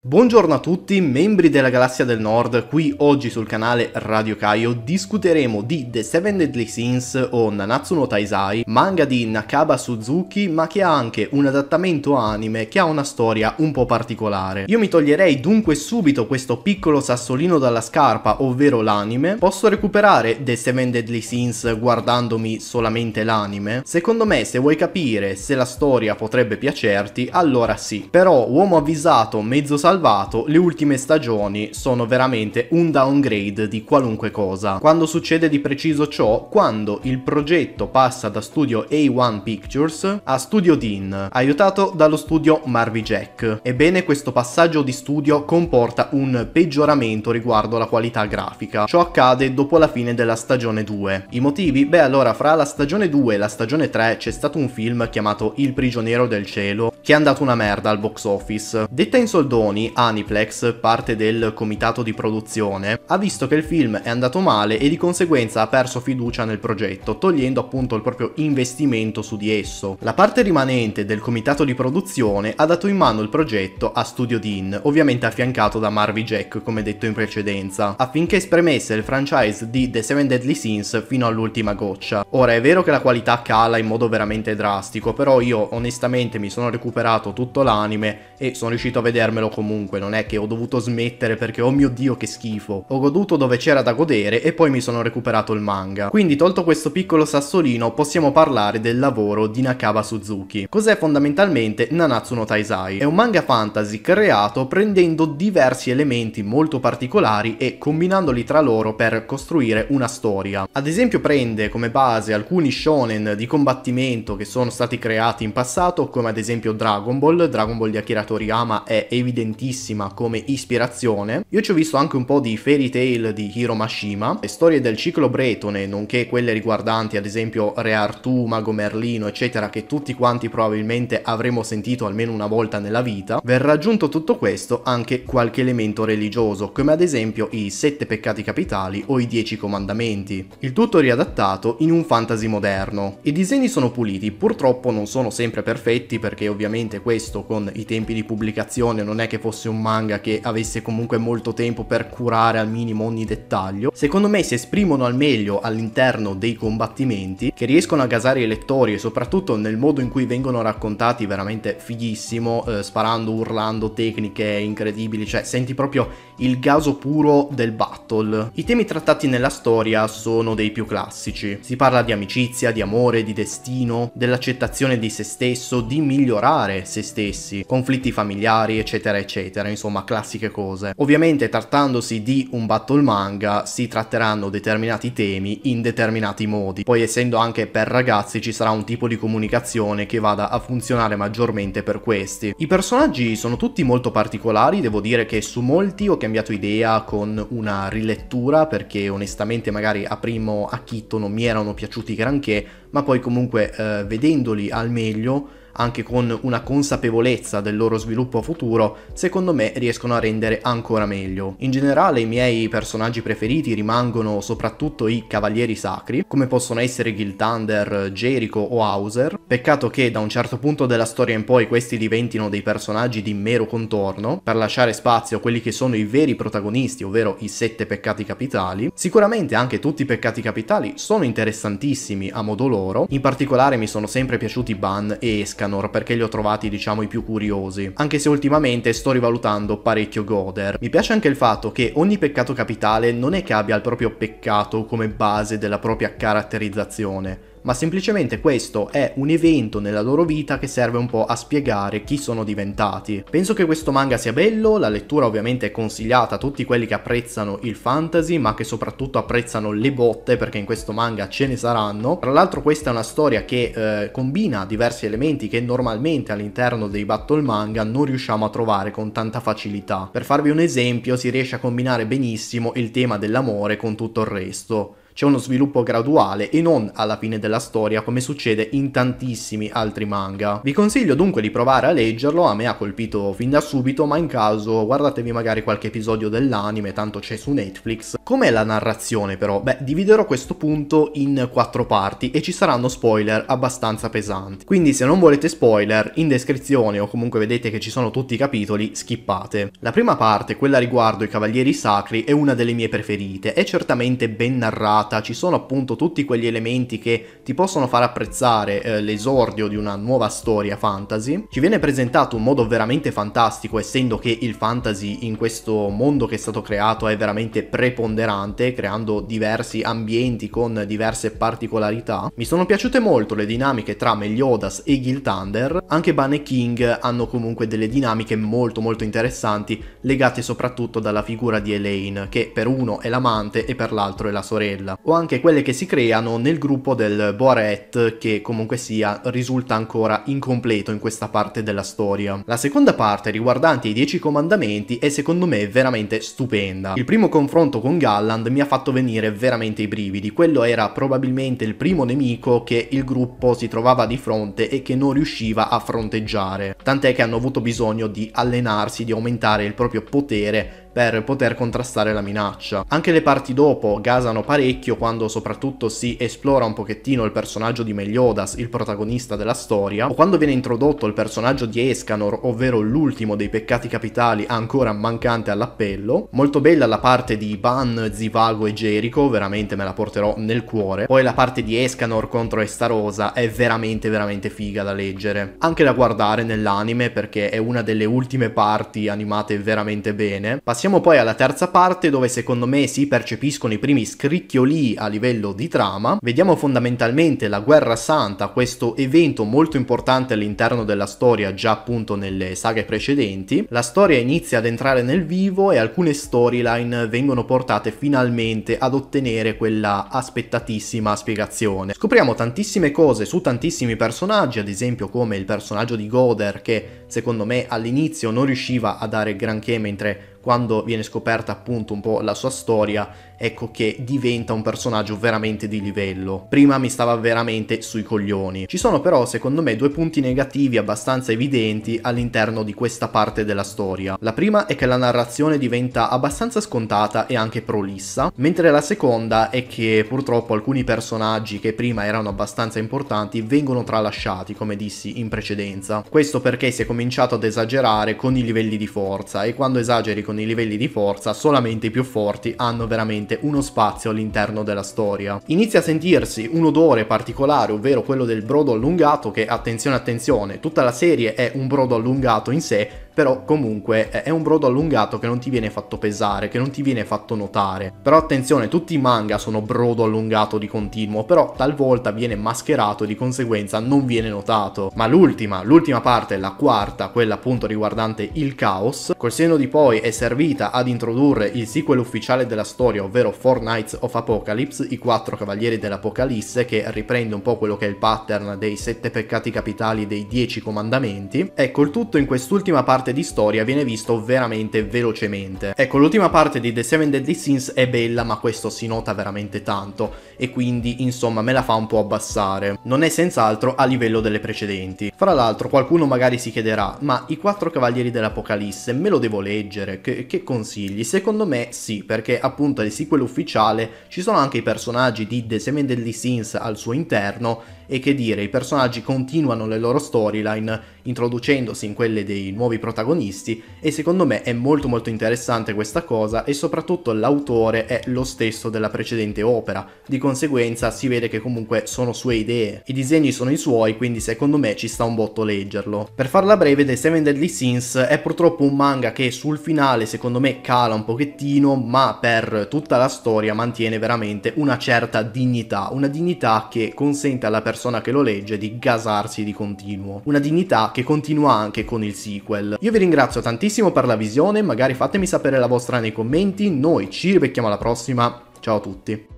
Buongiorno a tutti, membri della Galassia del Nord, qui oggi sul canale Radio Kaio discuteremo di The Seven Deadly Sins o Nanatsu no Taisai, manga di Nakaba Suzuki ma che ha anche un adattamento anime che ha una storia un po' particolare. Io mi toglierei dunque subito questo piccolo sassolino dalla scarpa, ovvero l'anime. Posso recuperare The Seven Deadly Sins guardandomi solamente l'anime? Secondo me se vuoi capire se la storia potrebbe piacerti, allora sì. Però uomo avvisato, mezzo sassolino, salvato, le ultime stagioni sono veramente un downgrade di qualunque cosa. Quando succede di preciso ciò? Quando il progetto passa da studio A1 Pictures a studio Dean, aiutato dallo studio Marvy Jack. Ebbene questo passaggio di studio comporta un peggioramento riguardo alla qualità grafica. Ciò accade dopo la fine della stagione 2. I motivi? Beh allora fra la stagione 2 e la stagione 3 c'è stato un film chiamato Il prigioniero del cielo che è andato una merda al box office. Detta in soldoni, Aniplex, parte del comitato di produzione, ha visto che il film è andato male e di conseguenza ha perso fiducia nel progetto, togliendo appunto il proprio investimento su di esso. La parte rimanente del comitato di produzione ha dato in mano il progetto a Studio Dean, ovviamente affiancato da Marvy Jack come detto in precedenza, affinché spremesse il franchise di The Seven Deadly Sins fino all'ultima goccia. Ora è vero che la qualità cala in modo veramente drastico, però io onestamente mi sono recuperato recuperato tutto l'anime e sono riuscito a vedermelo comunque, non è che ho dovuto smettere perché oh mio dio che schifo. Ho goduto dove c'era da godere e poi mi sono recuperato il manga. Quindi tolto questo piccolo sassolino possiamo parlare del lavoro di Nakaba Suzuki. Cos'è fondamentalmente Nanatsu no Taisai? È un manga fantasy creato prendendo diversi elementi molto particolari e combinandoli tra loro per costruire una storia. Ad esempio prende come base alcuni shonen di combattimento che sono stati creati in passato come ad esempio Dragon Ball, Dragon Ball di Akira Toriyama è evidentissima come ispirazione. Io ci ho visto anche un po' di Fairy tale di Hiro Mashima, le storie del ciclo bretone, nonché quelle riguardanti ad esempio Re Artù, Mago Merlino, eccetera, che tutti quanti probabilmente avremo sentito almeno una volta nella vita, verrà aggiunto tutto questo anche qualche elemento religioso, come ad esempio i sette peccati capitali o i dieci comandamenti. Il tutto riadattato in un fantasy moderno. I disegni sono puliti, purtroppo non sono sempre perfetti perché ovviamente ovviamente questo con i tempi di pubblicazione non è che fosse un manga che avesse comunque molto tempo per curare al minimo ogni dettaglio, secondo me si esprimono al meglio all'interno dei combattimenti che riescono a gasare i lettori e soprattutto nel modo in cui vengono raccontati veramente fighissimo, eh, sparando, urlando, tecniche incredibili, cioè senti proprio il gaso puro del battle. I temi trattati nella storia sono dei più classici, si parla di amicizia, di amore, di destino, dell'accettazione di se stesso, di migliorare rispettare se stessi, conflitti familiari, eccetera, eccetera, insomma classiche cose. Ovviamente trattandosi di un battle manga si tratteranno determinati temi in determinati modi, poi essendo anche per ragazzi ci sarà un tipo di comunicazione che vada a funzionare maggiormente per questi. I personaggi sono tutti molto particolari, devo dire che su molti ho cambiato idea con una rilettura perché onestamente magari a primo acchitto non mi erano piaciuti granché, ma poi comunque eh, vedendoli al meglio anche con una consapevolezza del loro sviluppo futuro, secondo me riescono a rendere ancora meglio. In generale i miei personaggi preferiti rimangono soprattutto i Cavalieri Sacri, come possono essere Guild Thunder, Jericho o Hauser. Peccato che da un certo punto della storia in poi questi diventino dei personaggi di mero contorno, per lasciare spazio a quelli che sono i veri protagonisti, ovvero i sette peccati capitali. Sicuramente anche tutti i peccati capitali sono interessantissimi a modo loro, in particolare mi sono sempre piaciuti Ban e Scan Nicanor perché li ho trovati diciamo i più curiosi, anche se ultimamente sto rivalutando parecchio Goder. Mi piace anche il fatto che ogni peccato capitale non è che abbia il proprio peccato come base della propria caratterizzazione, ma semplicemente questo è un evento nella loro vita che serve un po' a spiegare chi sono diventati. Penso che questo manga sia bello, la lettura ovviamente è consigliata a tutti quelli che apprezzano il fantasy, ma che soprattutto apprezzano le botte perché in questo manga ce ne saranno. Tra l'altro questa è una storia che eh, combina diversi elementi che normalmente all'interno dei battle manga non riusciamo a trovare con tanta facilità. Per farvi un esempio si riesce a combinare benissimo il tema dell'amore con tutto il resto c'è uno sviluppo graduale e non alla fine della storia come succede in tantissimi altri manga. Vi consiglio dunque di provare a leggerlo, a me ha colpito fin da subito, ma in caso guardatevi magari qualche episodio dell'anime, tanto c'è su Netflix, Com'è la narrazione però? Beh, dividerò questo punto in quattro parti e ci saranno spoiler abbastanza pesanti. Quindi se non volete spoiler, in descrizione o comunque vedete che ci sono tutti i capitoli, skippate. La prima parte, quella riguardo i Cavalieri Sacri, è una delle mie preferite, è certamente ben narrata, ci sono appunto tutti quegli elementi che ti possono far apprezzare eh, l'esordio di una nuova storia fantasy. Ci viene presentato un modo veramente fantastico, essendo che il fantasy in questo mondo che è stato creato è veramente preponderante ponderante, creando diversi ambienti con diverse particolarità. Mi sono piaciute molto le dinamiche tra Meliodas e Giltander, anche Ban e King hanno comunque delle dinamiche molto molto interessanti, legate soprattutto dalla figura di Elaine, che per uno è l'amante e per l'altro è la sorella, o anche quelle che si creano nel gruppo del Boret, che comunque sia risulta ancora incompleto in questa parte della storia. La seconda parte riguardante i Dieci Comandamenti è secondo me veramente stupenda. Il primo confronto con Gaia Galland mi ha fatto venire veramente i brividi. Quello era probabilmente il primo nemico che il gruppo si trovava di fronte e che non riusciva a fronteggiare. Tant'è che hanno avuto bisogno di allenarsi, di aumentare il proprio potere per poter contrastare la minaccia. Anche le parti dopo gasano parecchio quando soprattutto si esplora un pochettino il personaggio di Meliodas, il protagonista della storia, o quando viene introdotto il personaggio di Escanor, ovvero l'ultimo dei peccati capitali ancora mancante all'appello. Molto bella la parte di Ban, Zivago e Jericho, veramente me la porterò nel cuore. Poi la parte di Escanor contro Estarosa è veramente veramente figa da leggere. Anche da guardare nell'anime perché è una delle ultime parti animate veramente bene. Passiamo Passiamo poi alla terza parte dove secondo me si percepiscono i primi scricchioli a livello di trama. Vediamo fondamentalmente la guerra santa, questo evento molto importante all'interno della storia già appunto nelle saghe precedenti. La storia inizia ad entrare nel vivo e alcune storyline vengono portate finalmente ad ottenere quella aspettatissima spiegazione. Scopriamo tantissime cose su tantissimi personaggi, ad esempio come il personaggio di Goder che secondo me all'inizio non riusciva a dare granché mentre quando viene scoperta appunto un po' la sua storia, ecco che diventa un personaggio veramente di livello. Prima mi stava veramente sui coglioni. Ci sono però secondo me due punti negativi abbastanza evidenti all'interno di questa parte della storia. La prima è che la narrazione diventa abbastanza scontata e anche prolissa, mentre la seconda è che purtroppo alcuni personaggi che prima erano abbastanza importanti vengono tralasciati, come dissi in precedenza. Questo perché si è cominciato ad esagerare con i livelli di forza e quando esageri con i livelli di forza, solamente i più forti hanno veramente uno spazio all'interno della storia. Inizia a sentirsi un odore particolare, ovvero quello del brodo allungato che, attenzione attenzione, tutta la serie è un brodo allungato in sé, però comunque eh, è un brodo allungato che non ti viene fatto pesare, che non ti viene fatto notare. Però attenzione, tutti i manga sono brodo allungato di continuo, però talvolta viene mascherato e di conseguenza non viene notato. Ma l'ultima, l'ultima parte, la quarta, quella appunto riguardante il caos, col seno di poi è servita ad introdurre il sequel ufficiale della storia, ovvero Four Knights of Apocalypse, i quattro cavalieri dell'Apocalisse, che riprende un po' quello che è il pattern dei sette peccati capitali e dei dieci comandamenti. Ecco, il tutto in quest'ultima parte parte di storia viene visto veramente velocemente. Ecco, l'ultima parte di The Seven Deadly Sins è bella, ma questo si nota veramente tanto, e quindi insomma me la fa un po' abbassare. Non è senz'altro a livello delle precedenti. Fra l'altro qualcuno magari si chiederà, ma i quattro cavalieri dell'Apocalisse me lo devo leggere? Che, che consigli? Secondo me sì, perché appunto è il sequel ufficiale, ci sono anche i personaggi di The Seven Deadly Sins al suo interno, e che dire, i personaggi continuano le loro storyline introducendosi in quelle dei nuovi protagonisti e secondo me è molto molto interessante questa cosa e soprattutto l'autore è lo stesso della precedente opera, di conseguenza si vede che comunque sono sue idee, i disegni sono i suoi quindi secondo me ci sta un botto leggerlo. Per farla breve The Seven Deadly Sins è purtroppo un manga che sul finale secondo me cala un pochettino ma per tutta la storia mantiene veramente una certa dignità, una dignità che consente alla persona persona che lo legge di gasarsi di continuo. Una dignità che continua anche con il sequel. Io vi ringrazio tantissimo per la visione, magari fatemi sapere la vostra nei commenti, noi ci rivecchiamo alla prossima, ciao a tutti.